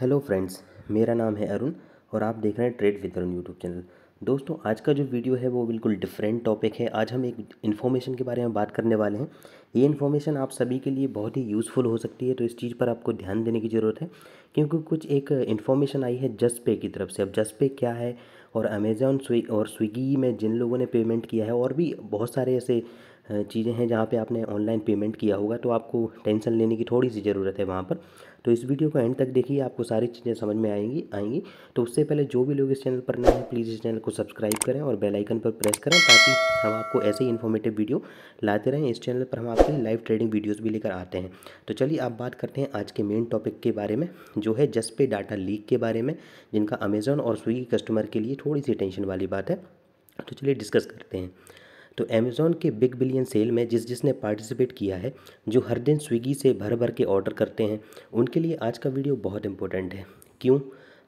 hello friends मेरा नाम है अरुण और आप देख रहे हैं trade with Arun YouTube channel दोस्तों आज का जो वीडियो है वो बिल्कुल डिफरेंट टॉपिक है आज हम एक इन्फॉर्मेशन के बारे में बात करने वाले हैं ये इन्फॉर्मेशन आप सभी के लिए बहुत ही यूज़फुल हो सकती है तो इस चीज़ पर आपको ध्यान देने की ज़रूरत है क्योंकि कुछ एक इन्फॉर्मेशन आई है जस्ट पे की तरफ से अब जस्ट पे क्या है और अमेज़ॉन स्वि और स्विगी में जिन लोगों ने पेमेंट किया है और भी बहुत सारे ऐसे चीज़ें हैं जहाँ पे आपने ऑनलाइन पेमेंट किया होगा तो आपको टेंशन लेने की थोड़ी सी ज़रूरत है वहाँ पर तो इस वीडियो को एंड तक देखिए आपको सारी चीज़ें समझ में आएंगी आएंगी तो उससे पहले जो भी लोग इस चैनल पर नए हैं प्लीज़ इस चैनल को सब्सक्राइब करें और बेलाइकन पर प्रेस करें ताकि हम आपको ऐसे ही इन्फॉर्मेटिव वीडियो लाते रहें इस चैनल पर हम आपके लाइव ट्रेडिंग वीडियोज़ भी लेकर आते हैं तो चलिए आप बात करते हैं आज के मेन टॉपिक के बारे में जो है जसपे डाटा लीक के बारे में जिनका अमेज़ॉन और स्विगी कस्टमर के लिए थोड़ी सी टेंशन वाली बात है तो चलिए डिस्कस करते हैं तो अमेज़ोन के बिग बिलियन सेल में जिस जिसने पार्टिसिपेट किया है जो हर दिन स्विगी से भर भर के ऑर्डर करते हैं उनके लिए आज का वीडियो बहुत इंपॉर्टेंट है क्यों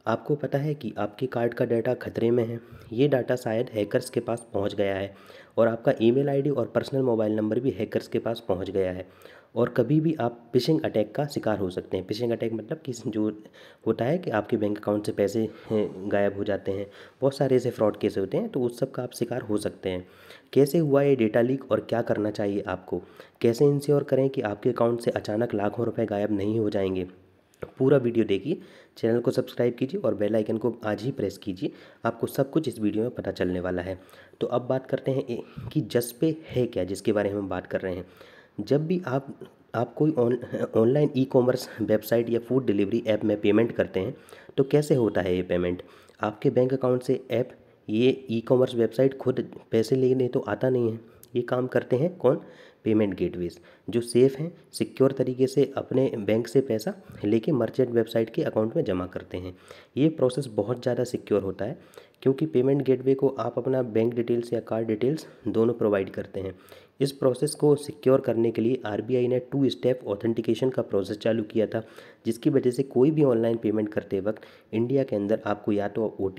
आपको पता है कि आपके कार्ड का डाटा खतरे में है ये डाटा शायद हैकर्स के पास पहुंच गया है और आपका ईमेल आईडी और पर्सनल मोबाइल नंबर भी हैकर्स के पास पहुंच गया है और कभी भी आप फिशिंग अटैक का शिकार हो सकते हैं फिशिंग अटैक मतलब कि जो होता है कि आपके बैंक अकाउंट से पैसे गायब हो जाते हैं बहुत सारे ऐसे फ्रॉड केस होते हैं तो उस सब का आप शिकार हो सकते हैं कैसे हुआ ये डेटा लीक और क्या करना चाहिए आपको कैसे इंश्योर करें कि आपके अकाउंट से अचानक लाखों रुपए गायब नहीं हो जाएंगे पूरा वीडियो देखिए चैनल को सब्सक्राइब कीजिए और बेल आइकन को आज ही प्रेस कीजिए आपको सब कुछ इस वीडियो में पता चलने वाला है तो अब बात करते हैं कि जस्पे है क्या जिसके बारे में हम बात कर रहे हैं जब भी आप आप कोई ऑनलाइन ई कॉमर्स वेबसाइट या फूड डिलीवरी ऐप में पेमेंट करते हैं तो कैसे होता है ये पेमेंट आपके बैंक अकाउंट से ऐप ये ई कॉमर्स वेबसाइट खुद पैसे लेने तो आता नहीं है ये काम करते हैं कौन पेमेंट गेटवेज जो सेफ़ हैं सिक्योर तरीके से अपने बैंक से पैसा लेके मर्चेंट वेबसाइट के अकाउंट में जमा करते हैं ये प्रोसेस बहुत ज़्यादा सिक्योर होता है क्योंकि पेमेंट गेटवे को आप अपना बैंक डिटेल्स या कार्ड डिटेल्स दोनों प्रोवाइड करते हैं इस प्रोसेस को सिक्योर करने के लिए आरबीआई ने टू स्टेप ऑथेंटिकेशन का प्रोसेस चालू किया था जिसकी वजह से कोई भी ऑनलाइन पेमेंट करते वक्त इंडिया के अंदर आपको या तो ओ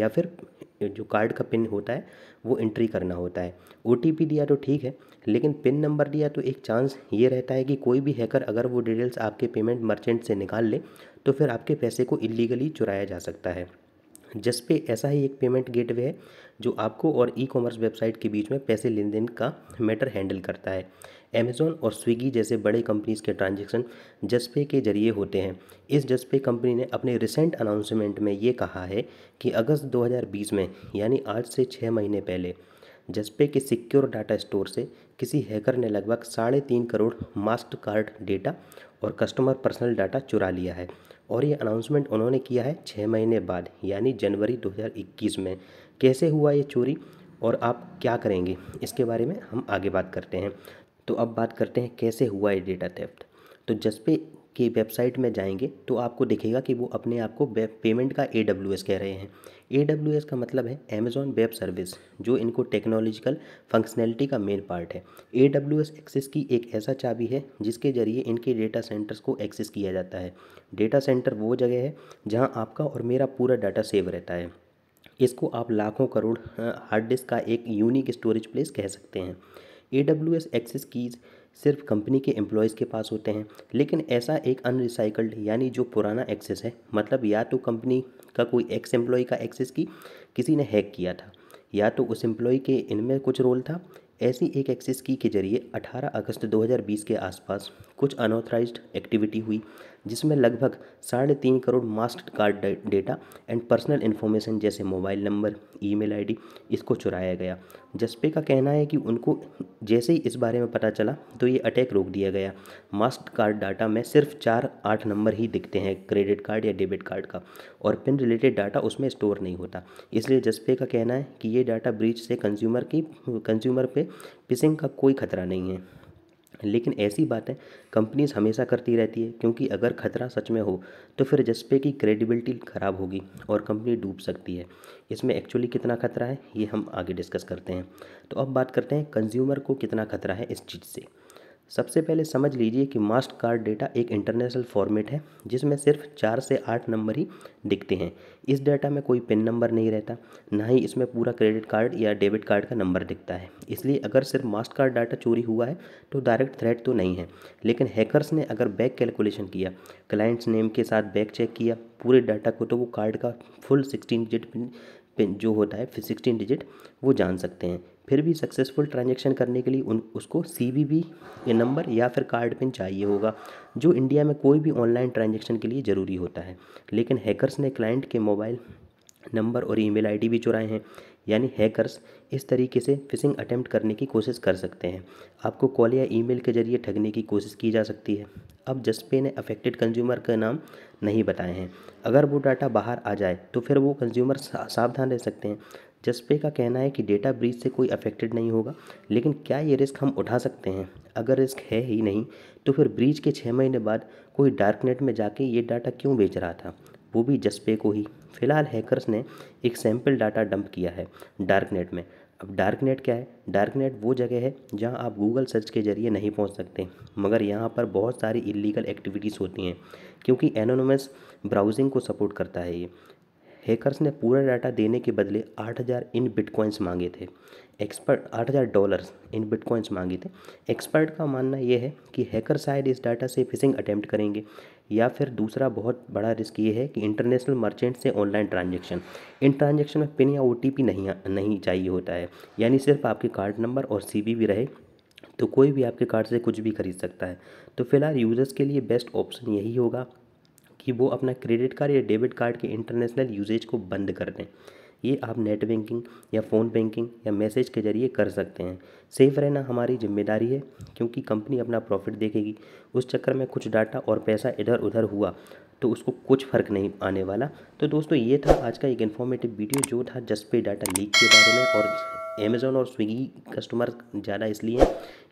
या फिर जो कार्ड का पिन होता है वो एंट्री करना होता है ओ दिया तो ठीक है लेकिन पिन नंबर दिया तो एक चांस ये रहता है कि कोई भी हैकर अगर वो डिटेल्स आपके पेमेंट मर्चेंट से निकाल ले तो फिर आपके पैसे को इलीगली चुराया जा सकता है जसपे ऐसा ही एक पेमेंट गेटवे है जो आपको और ई कॉमर्स वेबसाइट के बीच में पैसे लेन देन का मैटर हैंडल करता है अमेज़ॉन और स्विगी जैसे बड़े कंपनीज़ के ट्रांजैक्शन जसपे के जरिए होते हैं इस जसपे कंपनी ने अपने रिसेंट अनाउंसमेंट में ये कहा है कि अगस्त 2020 में यानी आज से छः महीने पहले जसपे के सिक्योर डाटा स्टोर से किसी हैकर ने लगभग साढ़े तीन करोड़ मास्टर कार्ड डेटा और कस्टमर पर्सनल डाटा चुरा लिया है और ये अनाउंसमेंट उन्होंने किया है छः महीने बाद यानी जनवरी 2021 में कैसे हुआ ये चोरी और आप क्या करेंगे इसके बारे में हम आगे बात करते हैं तो अब बात करते हैं कैसे हुआ ये डेटा थेफ्ट तो जसपे की वेबसाइट में जाएंगे तो आपको दिखेगा कि वो अपने आप को पेमेंट का ए कह रहे हैं ए का मतलब है अमेज़ॉन वेब सर्विस जो इनको टेक्नोलॉजिकल फंक्शनैलिटी का मेन पार्ट है ए एक्सेस की एक ऐसा चाबी है जिसके ज़रिए इनके डेटा सेंटर्स को एक्सेस किया जाता है डेटा सेंटर वो जगह है जहाँ आपका और मेरा पूरा डाटा सेव रहता है इसको आप लाखों करोड़ हार्ड डिस्क का एक यूनिक स्टोरेज प्लेस कह सकते हैं A W S access keys सिर्फ कंपनी के एम्प्लॉयज़ के पास होते हैं लेकिन ऐसा एक अनरिसाइकल्ड यानी जो पुराना एक्सेस है मतलब या तो कंपनी का कोई एक्स एम्प्लॉय का एक्सेस की किसी ने हैक किया था या तो उस एम्प्लॉय के इनमें कुछ रोल था ऐसी एक एक्सेस की के जरिए 18 अगस्त 2020 के आसपास कुछ अनऑथराइज्ड एक्टिविटी हुई जिसमें लगभग साढ़े तीन crore Mastercard data and personal information जैसे मोबाइल नंबर ईमेल आईडी इसको चुराया गया जसपे का कहना है कि उनको जैसे ही इस बारे में पता चला तो ये अटैक रोक दिया गया मास्टर कार्ड डाटा में सिर्फ चार आठ नंबर ही दिखते हैं क्रेडिट कार्ड या डेबिट कार्ड का और पिन रिलेटेड डाटा उसमें स्टोर नहीं होता इसलिए जसपे का कहना है कि ये डाटा ब्रीच से कंज्यूमर की कंज्यूमर पे पिसिंग का कोई खतरा नहीं है लेकिन ऐसी बातें कंपनीज हमेशा करती रहती है क्योंकि अगर खतरा सच में हो तो फिर जस्पे की क्रेडिबिलिटी ख़राब होगी और कंपनी डूब सकती है इसमें एक्चुअली कितना खतरा है ये हम आगे डिस्कस करते हैं तो अब बात करते हैं कंज्यूमर को कितना खतरा है इस चीज़ से सबसे पहले समझ लीजिए कि मास्ट कार्ड डेटा एक इंटरनेशनल फॉर्मेट है जिसमें सिर्फ चार से आठ नंबर ही दिखते हैं इस डाटा में कोई पिन नंबर नहीं रहता ना ही इसमें पूरा क्रेडिट कार्ड या डेबिट कार्ड का नंबर दिखता है इसलिए अगर सिर्फ मास्ट कार्ड डाटा चोरी हुआ है तो डायरेक्ट थ्रेड तो नहीं है लेकिन हैकरस ने अगर बैक कैलकुलेशन किया क्लाइंट्स नेम के साथ बैक चेक किया पूरे डाटा को तो वो कार्ड का फुल सिक्सटीन डिजिट पिन जो होता है सिक्सटीन डिजिट वो जान सकते हैं फिर भी सक्सेसफुल ट्रांजेक्शन करने के लिए उन उसको सी वी वी नंबर या फिर कार्ड पिन चाहिए होगा जो इंडिया में कोई भी ऑनलाइन ट्रांजेक्शन के लिए ज़रूरी होता है लेकिन हैकर्स ने क्लाइंट के मोबाइल नंबर और ईमेल आईडी भी चुराए हैं यानी हैकर्स इस तरीके से फिशिंग अटैम्प्ट करने की कोशिश कर सकते हैं आपको कॉल या ईमेल के जरिए ठगने की कोशिश की जा सकती है अब जस्पे ने अफेक्टेड कंज्यूमर का नाम नहीं बताए हैं अगर वो डाटा बाहर आ जाए तो फिर वो कंज्यूमर सावधान रह सकते हैं जसपे का कहना है कि डेटा ब्रीच से कोई अफेक्टेड नहीं होगा लेकिन क्या ये रिस्क हम उठा सकते हैं अगर रिस्क है ही नहीं तो फिर ब्रीच के छः महीने बाद कोई डार्क नेट में जाके ये डाटा क्यों बेच रहा था वो भी जसपे को ही फिलहाल हैकर्स ने एक सैम्पल डाटा डंप किया है डार्क नेट में अब डार्क नेट क्या है डार्क नेट वो जगह है जहां आप गूगल सर्च के ज़रिए नहीं पहुंच सकते मगर यहां पर बहुत सारी इलीगल एक्टिविटीज़ होती हैं क्योंकि एनोनमस ब्राउजिंग को सपोर्ट करता है ये हैकर्स ने पूरा डाटा देने के बदले 8000 इन बिटकॉइंस मांगे थे एक्सपर्ट 8000 डॉलर्स इन बिटकॉइंस मांगे थे एक्सपर्ट का मानना यह है कि हैकर शायद इस डाटा से फिशिंग अटैम्प्ट करेंगे या फिर दूसरा बहुत बड़ा रिस्क ये है कि इंटरनेशनल मर्चेंट से ऑनलाइन ट्रांजेक्शन इन ट्रांजेक्शन में पिन या ओ नहीं नहीं चाहिए होता है यानी सिर्फ आपके कार्ड नंबर और सी भी रहे तो कोई भी आपके कार्ड से कुछ भी खरीद सकता है तो फिलहाल यूज़र्स के लिए बेस्ट ऑप्शन यही होगा कि वो अपना क्रेडिट कार्ड या डेबिट कार्ड के इंटरनेशनल यूजेज को बंद कर दें ये आप नेट बैंकिंग या फ़ोन बैंकिंग या मैसेज के ज़रिए कर सकते हैं सेफ रहना हमारी जिम्मेदारी है क्योंकि कंपनी अपना प्रॉफिट देखेगी उस चक्कर में कुछ डाटा और पैसा इधर उधर हुआ तो उसको कुछ फ़र्क नहीं आने वाला तो दोस्तों ये था आज का एक इन्फॉर्मेटिव वीडियो जो था जस्ट पे डाटा लीक के बारे में और अमेज़ोन और स्विगी कस्टमर ज़्यादा इसलिए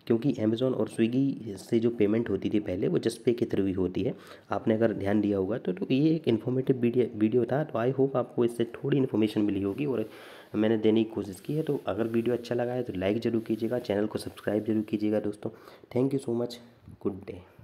क्योंकि अमेज़ोन और स्विगी से जो पेमेंट होती थी पहले वो जस्ट पे के थ्रू ही होती है आपने अगर ध्यान दिया होगा तो, तो ये एक इन्फॉर्मेटिव वीडियो था तो आई होप आपको इससे थोड़ी इन्फॉर्मेशन मिली होगी और मैंने देने की कोशिश की है तो अगर वीडियो अच्छा लगा है तो लाइक ज़रूर कीजिएगा चैनल को सब्सक्राइब जरूर कीजिएगा दोस्तों thank you so much good day